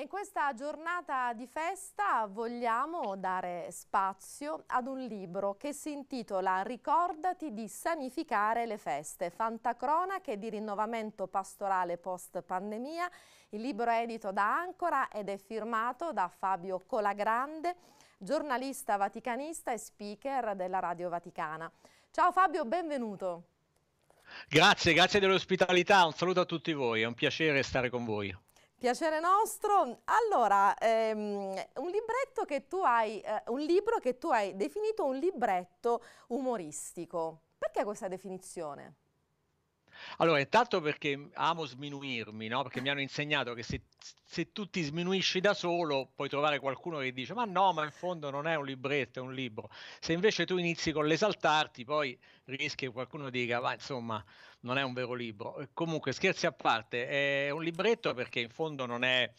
in questa giornata di festa vogliamo dare spazio ad un libro che si intitola Ricordati di sanificare le feste, fantacronache di rinnovamento pastorale post pandemia. Il libro è edito da Ancora ed è firmato da Fabio Colagrande, giornalista vaticanista e speaker della Radio Vaticana. Ciao Fabio, benvenuto. Grazie, grazie dell'ospitalità, un saluto a tutti voi, è un piacere stare con voi. Piacere nostro. Allora, ehm, un, hai, eh, un libro che tu hai definito un libretto umoristico. Perché questa definizione? Allora, intanto perché amo sminuirmi, no? Perché mi hanno insegnato che se se tu ti sminuisci da solo, puoi trovare qualcuno che dice: Ma no, ma in fondo non è un libretto, è un libro. Se invece tu inizi con l'esaltarti, poi rischi che qualcuno dica: Ma insomma, non è un vero libro. Comunque, scherzi a parte, è un libretto perché in fondo non è.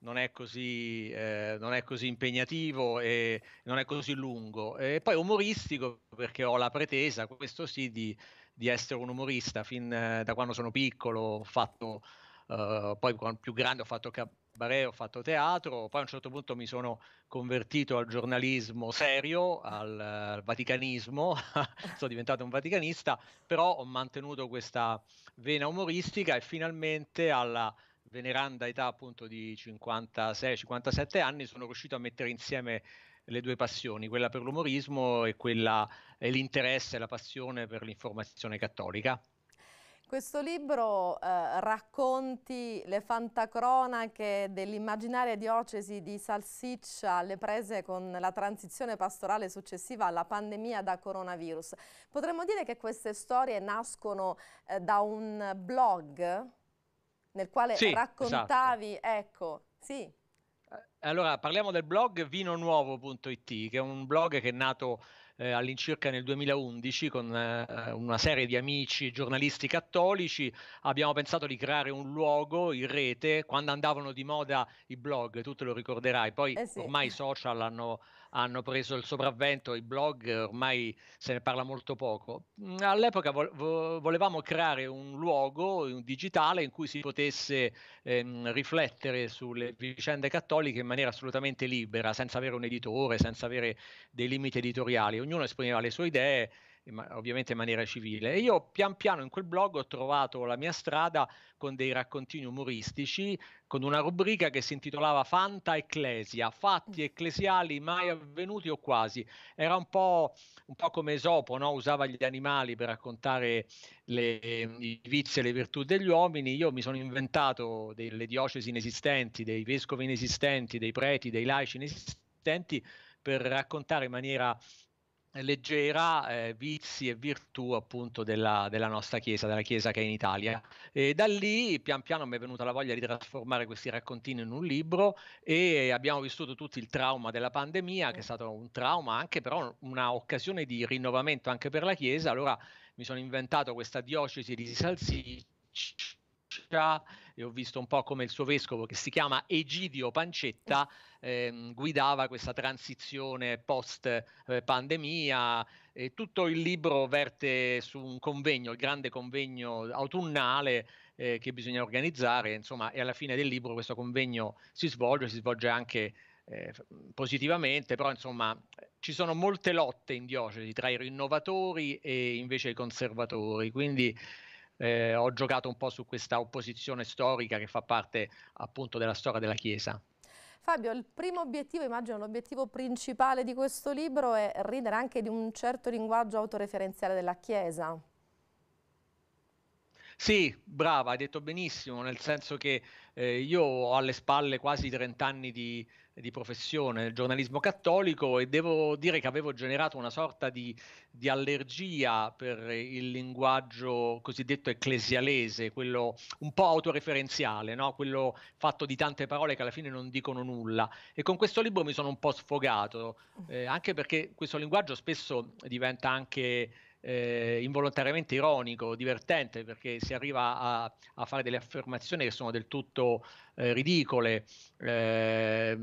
Non è, così, eh, non è così impegnativo e non è così lungo. E poi umoristico perché ho la pretesa, questo sì, di, di essere un umorista fin eh, da quando sono piccolo. Ho fatto Uh, poi quando più grande ho fatto cabaret, ho fatto teatro, poi a un certo punto mi sono convertito al giornalismo serio, al, al vaticanismo, sono diventato un vaticanista, però ho mantenuto questa vena umoristica e finalmente alla veneranda età appunto di 56-57 anni sono riuscito a mettere insieme le due passioni, quella per l'umorismo e, quella, e l'interesse e la passione per l'informazione cattolica. Questo libro eh, racconti le fantacronache dell'immaginaria diocesi di Salsiccia alle prese con la transizione pastorale successiva alla pandemia da coronavirus. Potremmo dire che queste storie nascono eh, da un blog nel quale sì, raccontavi, esatto. ecco, sì. Eh, allora, parliamo del blog vinonuovo.it, che è un blog che è nato eh, all'incirca nel 2011 con eh, una serie di amici giornalisti cattolici, abbiamo pensato di creare un luogo in rete quando andavano di moda i blog, tu te lo ricorderai, poi eh sì. ormai i social hanno hanno preso il sopravvento, i blog ormai se ne parla molto poco. Mm, all'epoca vo- volevamo creare un luogo un digitale in cui si potesse ehm, riflettere sulle vicende cattoliche in maniera assolutamente libera, senza avere un editore, senza avere dei limiti editoriali. Ognuno esponeva le sue idee ovviamente in maniera civile. E io pian piano in quel blog ho trovato la mia strada con dei raccontini umoristici, con una rubrica che si intitolava Fanta Ecclesia, fatti ecclesiali mai avvenuti o quasi. Era un po', un po come Esopo, no? usava gli animali per raccontare le, i vizi e le virtù degli uomini. Io mi sono inventato delle diocesi inesistenti, dei vescovi inesistenti, dei preti, dei laici inesistenti per raccontare in maniera eh, leggera eh, vizi e virtù appunto della, della, nostra chiesa, della chiesa che è in Italia. E da lì pian piano mi è venuta la voglia di trasformare questi raccontini in un libro e abbiamo vissuto tutti il trauma della pandemia, che è stato un trauma anche però un'occasione di rinnovamento anche per la chiesa. Allora mi sono inventato questa diocesi di Salsiccia Francia e ho visto un po' come il suo vescovo che si chiama Egidio Pancetta ehm, guidava questa transizione post eh, pandemia e tutto il libro verte su un convegno, il grande convegno autunnale eh, che bisogna organizzare, insomma, e alla fine del libro questo convegno si svolge, si svolge anche eh, positivamente, però insomma ci sono molte lotte in diocesi tra i rinnovatori e invece i conservatori, quindi eh, ho giocato un po' su questa opposizione storica che fa parte appunto della storia della Chiesa. Fabio, il primo obiettivo, immagino l'obiettivo principale di questo libro è ridere anche di un certo linguaggio autoreferenziale della Chiesa. Sì, brava, hai detto benissimo, nel senso che eh, io ho alle spalle quasi 30 anni di, di professione nel giornalismo cattolico e devo dire che avevo generato una sorta di, di allergia per il linguaggio cosiddetto ecclesialese, quello un po' autoreferenziale, no? quello fatto di tante parole che alla fine non dicono nulla. E con questo libro mi sono un po' sfogato, eh, anche perché questo linguaggio spesso diventa anche eh, involontariamente ironico, divertente, perché si arriva a, a, fare delle affermazioni che sono del tutto eh, ridicole. Eh,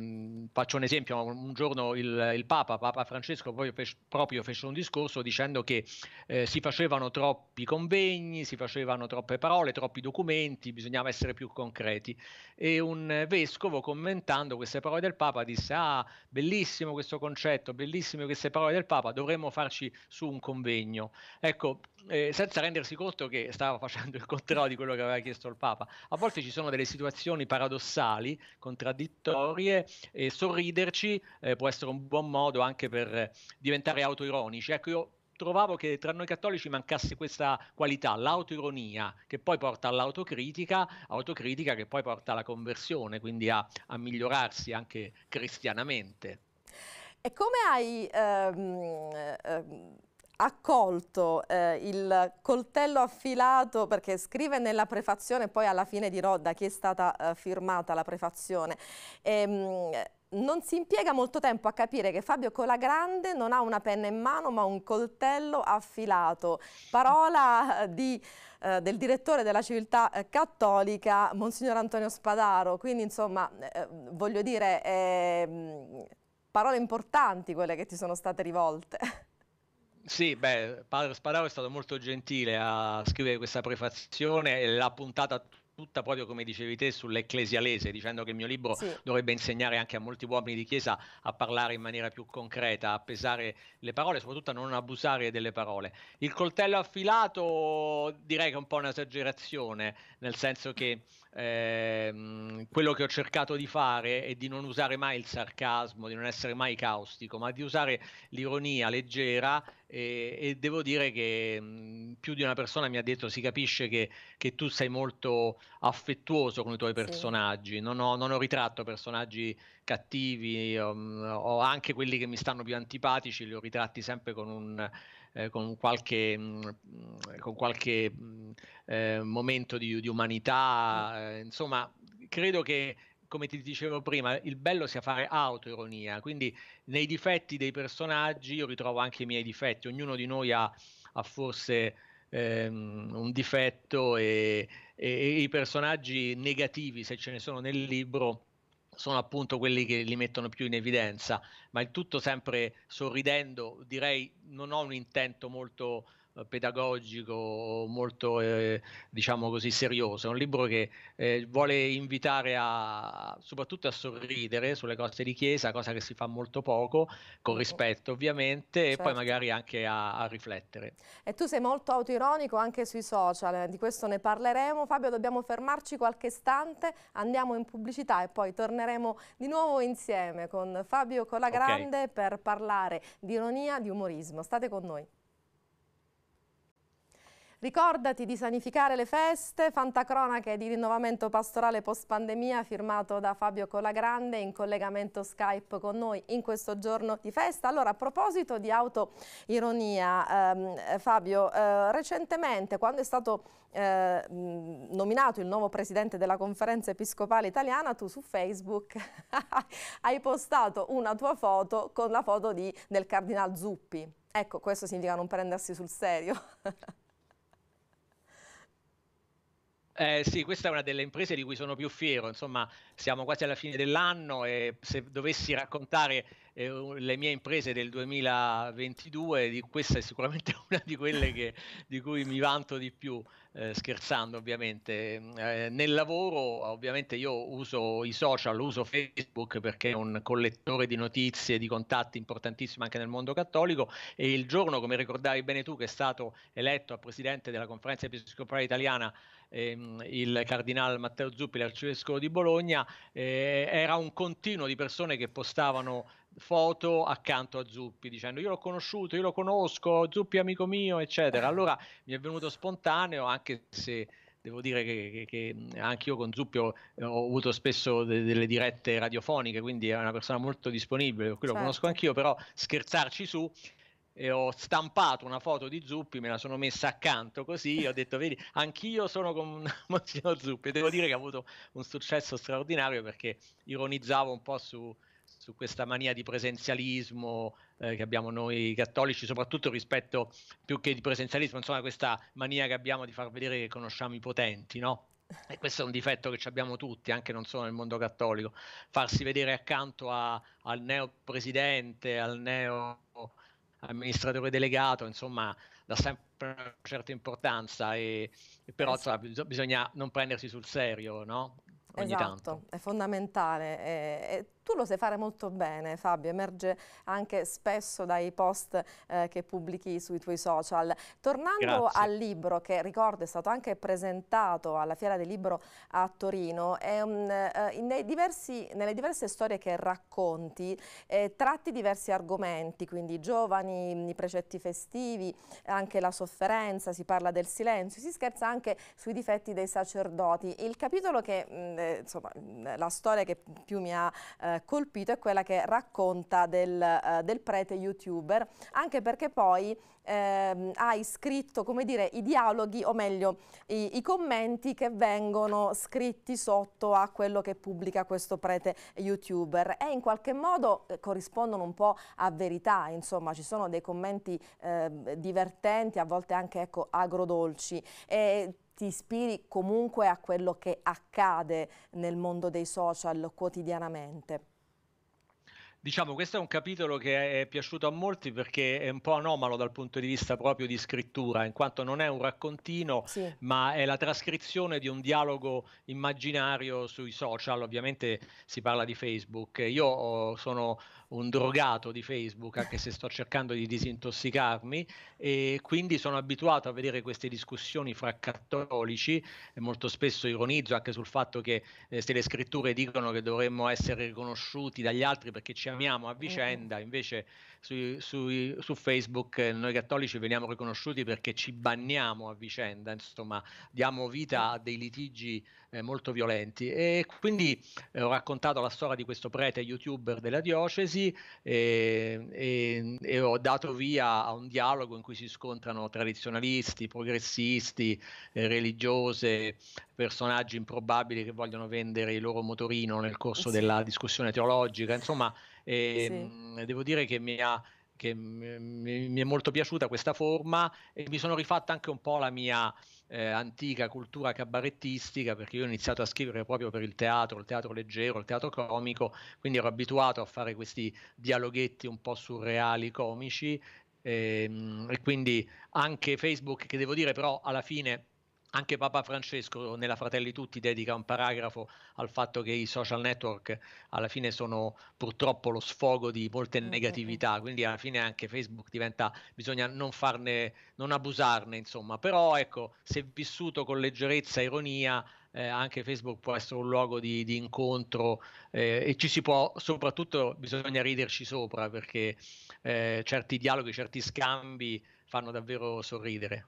faccio un esempio, un giorno il, il Papa, Papa Francesco, proprio, fece, proprio fece un discorso dicendo che eh, si facevano troppi convegni, si facevano troppe parole, troppi documenti, bisognava essere più concreti. E un vescovo commentando queste parole del Papa disse, ah, bellissimo questo concetto, bellissime queste parole del Papa, dovremmo farci su un convegno. Ecco, eh, senza rendersi conto che stava facendo il controllo di quello che aveva chiesto il Papa. A volte ci sono delle situazioni paradossali paradossali, contraddittorie e sorriderci eh, può essere un buon modo anche per eh, diventare autoironici. Ecco, io trovavo che tra noi cattolici mancasse questa qualità, l'autoironia, che poi porta all'autocritica, autocritica che poi porta alla conversione, quindi a, a migliorarsi anche cristianamente. E come hai... Ehm, ehm accolto eh, il coltello affilato perché scrive nella prefazione poi alla fine dirò da chi è stata eh, firmata la prefazione ehm, non si impiega molto tempo a capire che Fabio Colagrande non ha una penna in mano ma un coltello affilato. Parola eh, di, eh, del direttore della civiltà eh, cattolica, Monsignor Antonio Spadaro. Quindi insomma, eh, eh voglio dire, eh, parole importanti quelle che ti sono state rivolte. Sì, beh, Padre Spadaro è stato molto gentile a scrivere questa prefazione e l'ha puntata tutta proprio come dicevi te sull'ecclesialese, dicendo che il mio libro sì. dovrebbe insegnare anche a molti uomini di chiesa a parlare in maniera più concreta, a pesare le parole, soprattutto a non abusare delle parole. Il coltello affilato direi che è un po' un'esagerazione, nel senso che eh, quello che ho cercato di fare è di non usare mai il sarcasmo, di non essere mai caustico, ma di usare l'ironia leggera e, e devo dire che mh, mm, più di una persona mi ha detto si capisce che, che tu sei molto affettuoso con i tuoi personaggi, sì. non, ho, non, ho, ritratto personaggi cattivi, ho, mm, ho anche quelli che mi stanno più antipatici, li ho ritratti sempre con un eh, con qualche, mm, con qualche mm, eh, momento di, di umanità, eh, insomma credo che come ti dicevo prima, il bello sia fare autoironia, quindi nei difetti dei personaggi io ritrovo anche i miei difetti, ognuno di noi ha, ha forse ehm, un difetto e, e, e i personaggi negativi, se ce ne sono nel libro, sono appunto quelli che li mettono più in evidenza, ma il tutto sempre sorridendo, direi non ho un intento molto pedagogico molto eh, diciamo così serioso, è un libro che eh, vuole invitare a, soprattutto a sorridere sulle cose di chiesa, cosa che si fa molto poco, con rispetto ovviamente, certo. e poi certo. magari anche a, a, riflettere. E tu sei molto autoironico anche sui social, di questo ne parleremo. Fabio, dobbiamo fermarci qualche istante, andiamo in pubblicità e poi torneremo di nuovo insieme con Fabio Colagrande okay. per parlare di ironia, di umorismo. State con noi. Ricordati di sanificare le feste, fantacronache di rinnovamento pastorale post pandemia firmato da Fabio Colagrande in collegamento Skype con noi in questo giorno di festa. Allora a proposito di autoironia, ehm, Fabio, eh, recentemente quando è stato eh, nominato il nuovo presidente della conferenza episcopale italiana, tu su Facebook hai postato una tua foto con la foto di, del cardinal Zuppi. Ecco, questo significa non prendersi sul serio. Eh, sì, questa è una delle imprese di cui sono più fiero, insomma siamo quasi alla fine dell'anno e se dovessi raccontare eh, le mie imprese del 2022, questa è sicuramente una di quelle che, di cui mi vanto di più, eh, scherzando ovviamente. Eh, nel lavoro ovviamente io uso i social, uso Facebook perché è un collettore di notizie, di contatti importantissimo anche nel mondo cattolico e il giorno, come ricordavi bene tu, che è stato eletto a presidente della conferenza episcopale italiana, ehm, il cardinale Matteo Zuppi, l'arcivescovo di Bologna, eh, era un continuo di persone che postavano foto accanto a Zuppi dicendo io l'ho conosciuto, io lo conosco, Zuppi è amico mio, eccetera. Allora mi è venuto spontaneo, anche se devo dire che, che, che anche io con Zuppi ho, avuto spesso de- delle dirette radiofoniche, quindi è una persona molto disponibile, per cui certo. conosco anch'io, però scherzarci su e ho stampato una foto di Zuppi, me la sono messa accanto così, ho detto vedi, anch'io sono con Monsignor Zuppi, devo dire che ha avuto un successo straordinario perché ironizzavo un po' su, su questa mania di presenzialismo eh, che abbiamo noi cattolici, soprattutto rispetto più che di presenzialismo, insomma questa mania che abbiamo di far vedere che conosciamo i potenti, no? E questo è un difetto che abbiamo tutti, anche non solo nel mondo cattolico, farsi vedere accanto a, al neo presidente, al neo amministratore delegato, insomma, dà sempre una certa importanza, e, e però esatto. insomma, bisogna non prendersi sul serio, no? Ogni esatto, tanto. è fondamentale. E, e lo sai fare molto bene Fabio, emerge anche spesso dai post eh, che pubblichi sui tuoi social. Tornando Grazie. al libro che ricordo è stato anche presentato alla Fiera del Libro a Torino, è, um, eh, diversi, nelle diverse storie che racconti eh, tratti diversi argomenti, quindi i giovani, i precetti festivi, anche la sofferenza, si parla del silenzio, si scherza anche sui difetti dei sacerdoti. Il capitolo che, mh, mm, eh, insomma, mm, la storia che più mi ha eh, colpito è quella che racconta del, eh, del prete youtuber, anche perché poi ehm, ha iscritto, come dire, i dialoghi, o meglio, i, i, commenti che vengono scritti sotto a quello che pubblica questo prete youtuber e in qualche modo eh, corrispondono un po' a verità, insomma, ci sono dei commenti eh, divertenti, a volte anche ecco, agrodolci. E, ti ispiri comunque a quello che accade nel mondo dei social quotidianamente. Diciamo, questo è un capitolo che è piaciuto a molti perché è un po' anomalo dal punto di vista proprio di scrittura, in quanto non è un raccontino, sì. ma è la trascrizione di un dialogo immaginario sui social. Ovviamente si parla di Facebook. Io oh, sono un drogato di Facebook, anche se sto cercando di disintossicarmi, e quindi sono abituato a vedere queste discussioni fra cattolici, e molto spesso ironizzo anche sul fatto che eh, se le scritture dicono che dovremmo essere riconosciuti dagli altri perché ci amiamo a vicenda, invece su, su, su Facebook eh, noi cattolici veniamo riconosciuti perché ci banniamo a vicenda, insomma diamo vita a dei litigi eh, molto violenti. E quindi eh, ho raccontato la storia di questo prete youtuber della diocesi e, eh, e, e, ho dato via a un dialogo in cui si scontrano tradizionalisti, progressisti, eh, religiose, personaggi improbabili che vogliono vendere il loro motorino nel corso eh sì. della discussione teologica. Insomma, ehm, sì. devo dire che mi ha che mi, mi, è molto piaciuta questa forma e mi sono rifatta anche un po' la mia eh, antica cultura cabarettistica, perché io ho iniziato a scrivere proprio per il teatro, il teatro leggero, il teatro comico, quindi ero abituato a fare questi dialoghetti un po' surreali, comici, e, ehm, e quindi anche Facebook, che devo dire però alla fine anche Papa Francesco nella Fratelli Tutti dedica un paragrafo al fatto che i social network alla fine sono purtroppo lo sfogo di molte negatività, quindi alla fine anche Facebook diventa, bisogna non farne, non abusarne insomma, però ecco, se vissuto con leggerezza e ironia eh, anche Facebook può essere un luogo di, di incontro eh, e ci si può, soprattutto bisogna riderci sopra perché eh, certi dialoghi, certi scambi fanno davvero sorridere.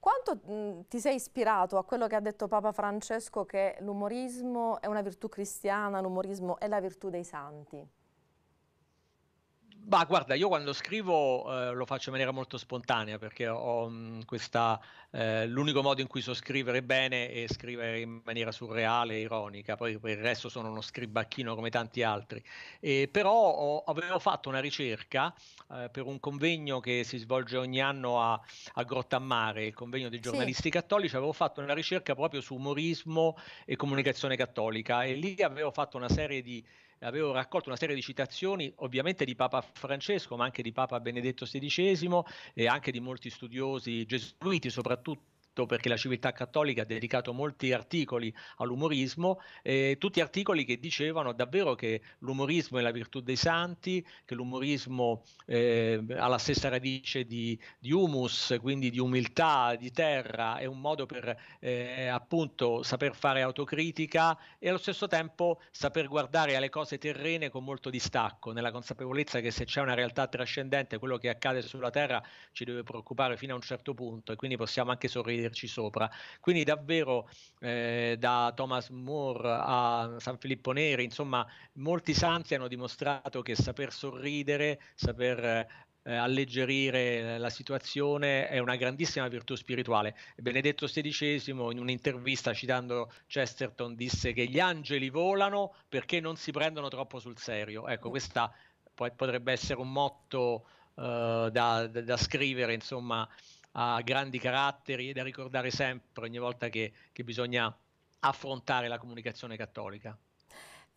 Quanto mh, ti sei ispirato a quello che ha detto Papa Francesco che l'umorismo è una virtù cristiana, l'umorismo è la virtù dei santi? Bah, guarda, io quando scrivo eh, lo faccio in maniera molto spontanea perché ho mh, mm, questa, eh, l'unico modo in cui so scrivere bene è scrivere in maniera surreale ironica, poi per il resto sono uno scribacchino come tanti altri. E, però ho, avevo fatto una ricerca eh, per un convegno che si svolge ogni anno a, a Grottammare, il convegno dei giornalisti sì. cattolici, avevo fatto una ricerca proprio su umorismo e comunicazione cattolica e lì avevo fatto una serie di avevo raccolto una serie di citazioni ovviamente di Papa Francesco, ma anche di Papa Benedetto XVI e anche di molti studiosi gesuiti soprattutto scritto perché la civiltà cattolica ha dedicato molti articoli all'umorismo, eh, tutti articoli che dicevano davvero che l'umorismo è la virtù dei santi, che l'umorismo eh, ha la stessa radice di, di, humus, quindi di umiltà, di terra, è un modo per eh, appunto saper fare autocritica e allo stesso tempo saper guardare alle cose terrene con molto distacco, nella consapevolezza che se c'è una realtà trascendente, quello che accade sulla terra ci deve preoccupare fino a un certo punto e quindi possiamo anche sorridere salirci sopra. Quindi davvero eh, da Thomas Moore a San Filippo Neri, insomma, molti santi hanno dimostrato che saper sorridere, saper eh, alleggerire la situazione è una grandissima virtù spirituale. Benedetto XVI in un'intervista citando Chesterton disse che gli angeli volano perché non si prendono troppo sul serio. Ecco, questa potrebbe essere un motto eh, da, da, da, scrivere, insomma, ha grandi caratteri e da ricordare sempre ogni volta che, che bisogna affrontare la comunicazione cattolica.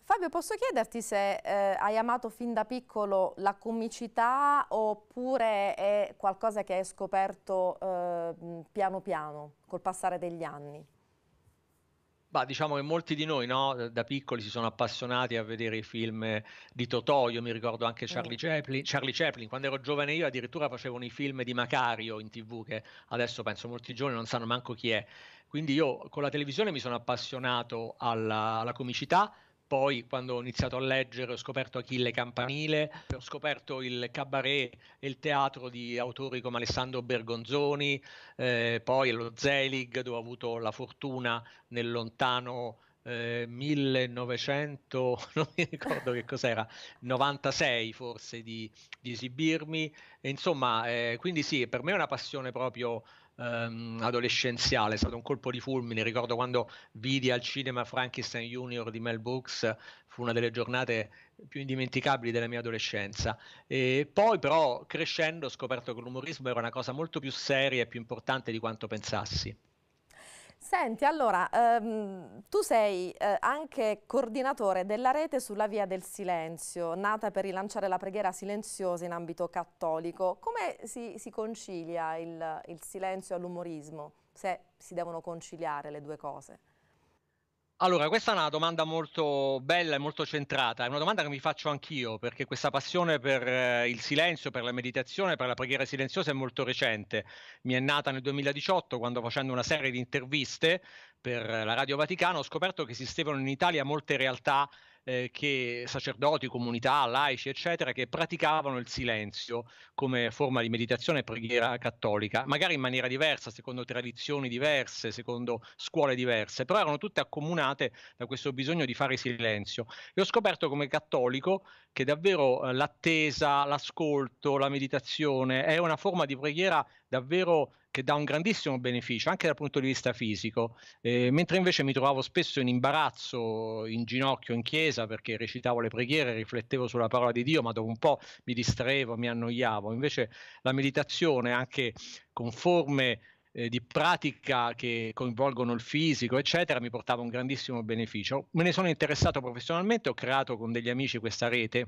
Fabio, posso chiederti se eh, hai amato fin da piccolo la comicità oppure è qualcosa che hai scoperto eh, piano piano col passare degli anni? Bah, diciamo che molti di noi no, da piccoli si sono appassionati a vedere i film di Totò, io mi ricordo anche eh. Charlie, Chaplin, Charlie Chaplin, quando ero giovane io addirittura facevano i film di Macario in tv che adesso penso molti giovani non sanno manco chi è, quindi io con la televisione mi sono appassionato alla, alla comicità, poi, quando ho iniziato a leggere, ho scoperto Achille Campanile, ho scoperto il cabaret e il teatro di autori come Alessandro Bergonzoni, eh, poi lo Zelig, dove ho avuto la fortuna nel lontano eh, 1900, non mi ricordo che cos'era, 96 forse di, di esibirmi. E insomma, eh, quindi sì, per me è una passione proprio ehm, adolescenziale, è stato un colpo di fulmine. Ricordo quando vidi al cinema Frankenstein Junior di Mel Brooks, fu una delle giornate più indimenticabili della mia adolescenza. E poi però crescendo ho scoperto che l'umorismo era una cosa molto più seria e più importante di quanto pensassi. Senti, allora, ehm, tu sei eh, anche coordinatore della rete sulla Via del Silenzio, nata per rilanciare la preghiera silenziosa in ambito cattolico. Come si, si concilia il, il silenzio all'umorismo, se si devono conciliare le due cose? Allora, questa è una domanda molto bella e molto centrata, è una domanda che mi faccio anch'io, perché questa passione per eh, il silenzio, per la meditazione, per la preghiera silenziosa è molto recente. Mi è nata nel 2018 quando facendo una serie di interviste per la Radio Vaticano ho scoperto che esistevano in Italia molte realtà eh, che sacerdoti, comunità, laici, eccetera, che praticavano il silenzio come forma di meditazione e preghiera cattolica, magari in maniera diversa, secondo tradizioni diverse, secondo scuole diverse, però erano tutte accomunate da questo bisogno di fare silenzio. E ho scoperto come cattolico che davvero eh, l'attesa, l'ascolto, la meditazione è una forma di preghiera davvero che dà un grandissimo beneficio anche dal punto di vista fisico, eh, mentre invece mi trovavo spesso in imbarazzo, in ginocchio in chiesa perché recitavo le preghiere, riflettevo sulla parola di Dio, ma dopo un po' mi distraevo, mi annoiavo. Invece la meditazione, anche con forme eh, di pratica che coinvolgono il fisico, eccetera, mi portava un grandissimo beneficio. Me ne sono interessato professionalmente, ho creato con degli amici questa rete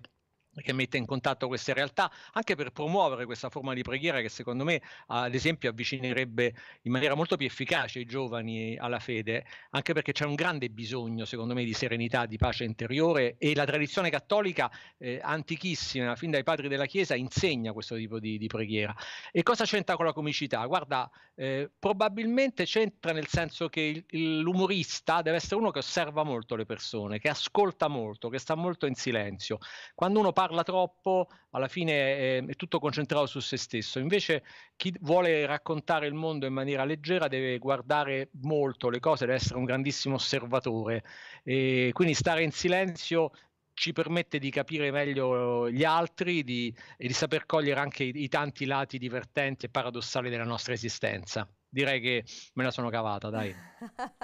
che mette in contatto queste realtà, anche per promuovere questa forma di preghiera che secondo me, ad esempio, avvicinerebbe in maniera molto più efficace i giovani alla fede, anche perché c'è un grande bisogno, secondo me, di serenità, di pace interiore e la tradizione cattolica eh, antichissima, fin dai padri della Chiesa, insegna questo tipo di, di preghiera. E cosa c'entra con la comicità? Guarda, eh, probabilmente c'entra nel senso che il, il, l'umorista deve essere uno che osserva molto le persone, che ascolta molto, che sta molto in silenzio. Quando uno parla parla troppo, alla fine è, ehm, è tutto concentrato su se stesso. Invece chi vuole raccontare il mondo in maniera leggera deve guardare molto le cose, deve essere un grandissimo osservatore. E quindi stare in silenzio ci permette di capire meglio gli altri di, e di saper cogliere anche i, i, tanti lati divertenti e paradossali della nostra esistenza. Direi che me la sono cavata, dai.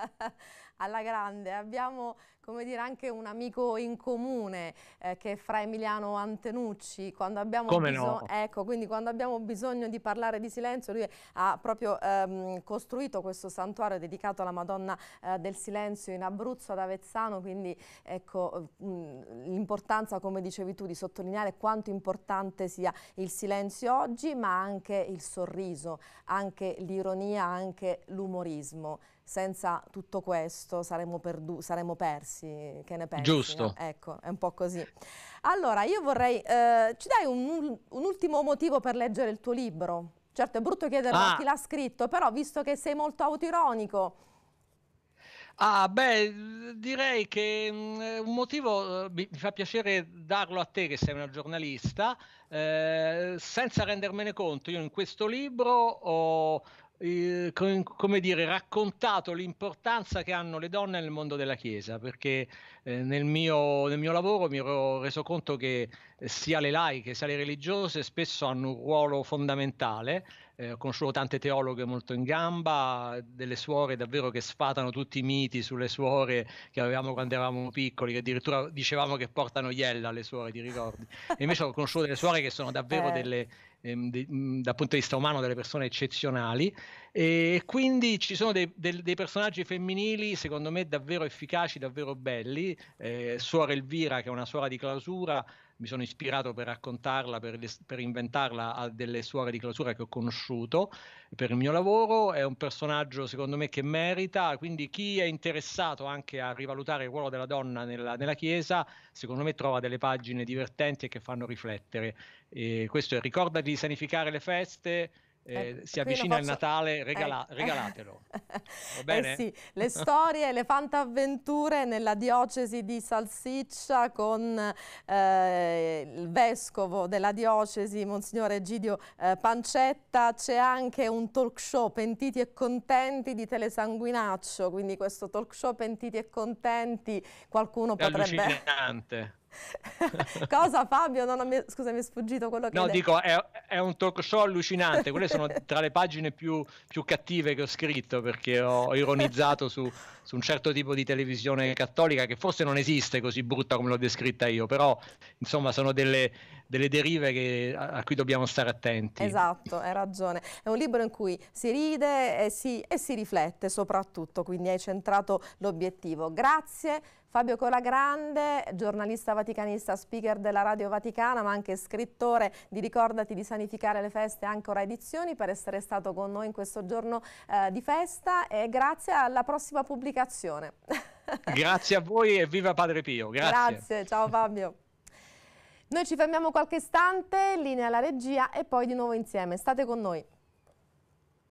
alla grande. Abbiamo, come dire, anche un amico in comune eh, che è fra Emiliano Antenucci. Quando abbiamo come no? Ecco, quindi quando abbiamo bisogno di parlare di silenzio, lui ha proprio ehm, costruito questo santuario dedicato alla Madonna eh, del Silenzio in Abruzzo ad Avezzano, quindi ecco l'importanza, come dicevi tu, di sottolineare quanto importante sia il silenzio oggi, ma anche il sorriso, anche l'ironia, anche l'umorismo senza tutto questo saremmo, saremmo persi, che ne pensi? Giusto. Eh? Ecco, è un po' così. Allora, io vorrei, eh, ci dai un, un ultimo motivo per leggere il tuo libro? Certo, è brutto chiederlo ah. a chi l'ha scritto, però visto che sei molto autoironico... Ah, beh, direi che mh, mm, un motivo eh, mi, mi fa piacere darlo a te che sei una giornalista, eh, senza rendermene conto, io in questo libro ho eh, come dire, raccontato l'importanza che hanno le donne nel mondo della Chiesa, perché eh, nel, mio, nel, mio, lavoro mi ero reso conto che sia le laiche sia le religiose spesso hanno un ruolo fondamentale eh, ho conosciuto tante teologhe molto in gamba, delle suore davvero che sfatano tutti i miti sulle suore che avevamo quando eravamo piccoli, che addirittura dicevamo che portano iella alle suore, ti ricordi? E invece ho conosciuto delle suore che sono davvero eh. delle, ehm, dal punto di vista umano, delle persone eccezionali. E quindi ci sono dei, dei, dei personaggi femminili, secondo me, davvero efficaci, davvero belli. Eh, suora Elvira, che è una suora di clausura mi sono ispirato per raccontarla, per, per, inventarla a delle suore di clausura che ho conosciuto per il mio lavoro, è un personaggio secondo me che merita, quindi chi è interessato anche a rivalutare il ruolo della donna nella, nella Chiesa, secondo me trova delle pagine divertenti e che fanno riflettere. E questo è Ricorda di sanificare le feste eh, ecco, si avvicina faccio... il Natale, regala... Eh. regalatelo. Va eh bene? Sì. le storie, le fantavventure nella diocesi di Salsiccia con eh, il vescovo della diocesi, Monsignore Egidio Pancetta, c'è anche un talk show Pentiti e Contenti di Telesanguinaccio, quindi questo talk show Pentiti e Contenti qualcuno È potrebbe... Allucinante. Cosa Fabio? No, no, mi... Scusa, mi è sfuggito quello che... No, dico, è, è, un talk show allucinante, quelle sono tra le pagine più, più cattive che ho scritto perché ho ironizzato su, su, un certo tipo di televisione cattolica che forse non esiste così brutta come l'ho descritta io, però insomma sono delle, delle derive che, a, a, cui dobbiamo stare attenti. Esatto, hai ragione. È un libro in cui si ride e si, e si riflette soprattutto, quindi hai centrato l'obiettivo. Grazie. Fabio Colagrande, giornalista vaticanista, speaker della Radio Vaticana, ma anche scrittore di Ricordati di sanificare le feste ancora edizioni per essere stato con noi in questo giorno eh, di festa e grazie alla prossima pubblicazione. Grazie a voi e viva Padre Pio. Grazie, grazie ciao Fabio. Noi ci fermiamo qualche istante, linea alla regia e poi di nuovo insieme. State con noi.